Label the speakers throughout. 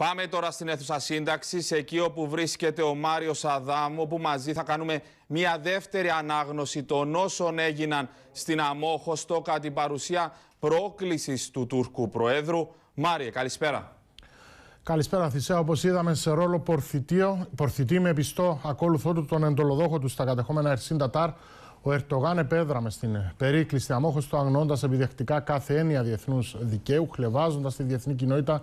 Speaker 1: Πάμε τώρα στην αίθουσα σύνταξης, εκεί όπου βρίσκεται ο Μάριος Αδάμ, όπου μαζί θα κάνουμε μια δεύτερη ανάγνωση των όσων έγιναν στην Αμόχωστο κατά την παρουσία πρόκλησης του Τούρκου Προέδρου. Μάριε, καλησπέρα.
Speaker 2: Καλησπέρα, Θησέα. Όπως είδαμε, σε ρόλο πορθητή με πιστό ακόλουθό του τον εντολοδόχο του στα κατεχόμενα Ερσίν Τατάρ, ο Ερτογάν επέδραμε στην περίκλειστη αμόχωση του, αγνώντας επιδεκτικά κάθε έννοια διεθνούς δικαίου, χλεβάζοντας τη διεθνή κοινότητα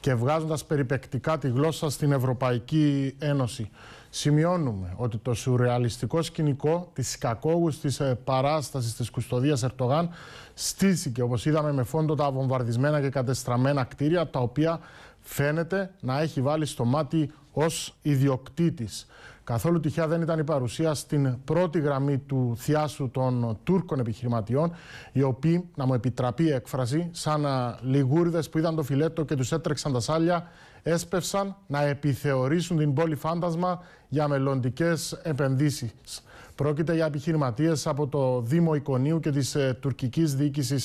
Speaker 2: και βγάζοντας περιπεκτικά τη γλώσσα στην Ευρωπαϊκή Ένωση. Σημειώνουμε ότι το σουρεαλιστικό σκηνικό της κακόγου της ε, παράστασης της κουστοδίας Ερτογάν στήθηκε, όπως είδαμε, με φόντο τα βομβαρδισμένα και κατεστραμμένα κτίρια, τα οποία φαίνεται να έχει βάλει στο μάτι ως ιδιοκτήτης. Καθόλου τυχαία δεν ήταν η παρουσία στην πρώτη γραμμή του θιάσου των Τούρκων επιχειρηματιών, οι οποίοι, να μου επιτραπεί η έκφραση, σαν λιγούριδες που είδαν το φιλέτο και τους έτρεξαν τα σάλια, έσπευσαν να επιθεωρήσουν την πόλη φάντασμα για μελλοντικές επενδύσεις. Πρόκειται για επιχειρηματίες από το Δήμο Εικονίου και της ε, τουρκικής διοίκησης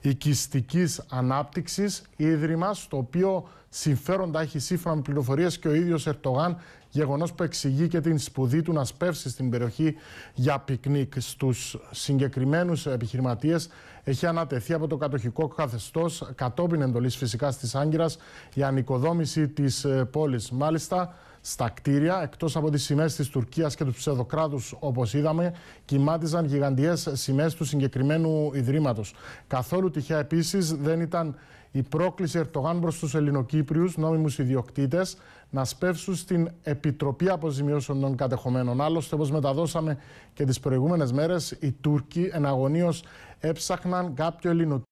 Speaker 2: οικιστικής ανάπτυξης, ίδρυμα στο οποίο συμφέροντα έχει σύμφωνα με πληροφορίες και ο ίδιος Ερτογάν, γεγονός που εξηγεί και την σπουδή του να σπεύσει στην περιοχή για πικνίκ. Στους συγκεκριμένους επιχειρηματίες έχει ανατεθεί από το κατοχικό καθεστώς κατόπιν εντολής φυσικά της Άγκυρας η ανοικοδόμηση της ε, πόλης. Μάλιστα, στα κτίρια, εκτός από τις σημαίες της Τουρκίας και τους ψευδοκράτους, όπως είδαμε, κοιμάτιζαν γιγαντιές σημαίες του συγκεκριμένου ιδρύματος. Καθόλου τυχαία επίσης δεν ήταν η πρόκληση Ερτογάν προς τους Ελληνοκύπριους, νόμιμους ιδιοκτήτες, να σπεύσουν στην Επιτροπή Αποζημιώσεων των Κατεχομένων. Άλλωστε, όπως μεταδώσαμε και τις προηγούμενες μέρες, οι Τούρκοι εναγωνίως έψαχναν κάποιο Ελληνοκύπριο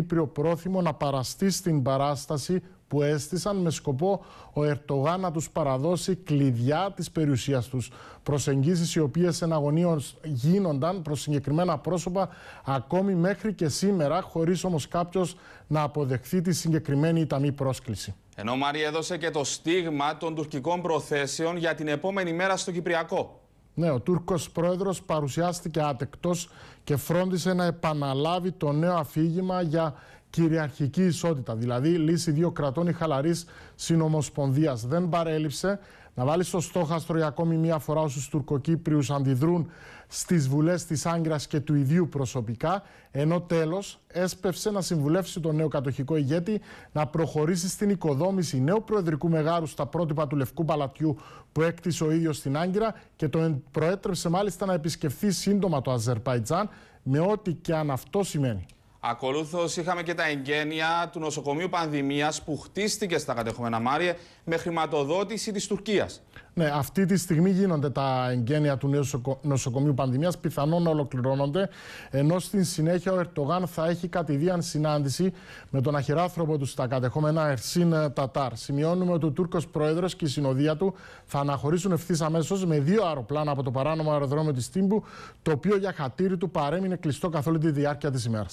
Speaker 2: Κύπριο πρόθυμο να παραστεί στην παράσταση που έστησαν με σκοπό ο Ερτογάν να τους παραδώσει κλειδιά της περιουσίας τους. Προσεγγίσεις οι οποίες αγωνίων γίνονταν προς συγκεκριμένα πρόσωπα ακόμη μέχρι και σήμερα χωρίς όμως κάποιος να αποδεχθεί τη συγκεκριμένη ταμή πρόσκληση.
Speaker 1: Ενώ Μάρια έδωσε και το στίγμα των τουρκικών προθέσεων για την επόμενη μέρα στο Κυπριακό.
Speaker 2: Ναι, ο Τούρκος πρόεδρος παρουσιάστηκε άτεκτος και φρόντισε να επαναλάβει το νέο αφήγημα για κυριαρχική ισότητα, δηλαδή λύση δύο κρατών η χαλαρής συνομοσπονδίας. Δεν παρέλειψε να βάλεις στο στόχαστρο για ακόμη μία φορά όσους Τουρκοκύπριους αντιδρούν στις βουλές της Άγκυρα και του ιδίου προσωπικά, ενώ τέλος έσπευσε να συμβουλεύσει τον νέο κατοχικό ηγέτη να προχωρήσει στην οικοδόμηση νέου προεδρικού μεγάρου στα πρότυπα του Λευκού Παλατιού που έκτισε ο ίδιος στην Άγκυρα και τον προέτρεψε μάλιστα να επισκεφθεί σύντομα το Αζερπαϊτζάν, με ό,τι και αν αυτό σημαίνει.
Speaker 1: Ακολούθως είχαμε και τα εγγένεια του νοσοκομείου πανδημίας που χτίστηκε στα κατεχόμενα Μάρια με χρηματοδότηση της Τουρκίας.
Speaker 2: Ναι, αυτή τη στιγμή γίνονται τα εγγένεια του νέου νοσοκομείου πανδημίας, πιθανόν να ολοκληρώνονται. Ενώ στην συνέχεια ο Ερτογάν θα έχει κατηδίαν συνάντηση με τον αχυράνθρωπο του στα κατεχόμενα Ερσίν Τατάρ. Σημειώνουμε ότι ο Τούρκος πρόεδρος και η συνοδεία του θα αναχωρήσουν ευθύς αμέσως με δύο αεροπλάνα από το παράνομο αεροδρόμιο της Τύμπου, το οποίο για χατήρι του παρέμεινε κλειστό καθ' τη διάρκεια της ημέρας.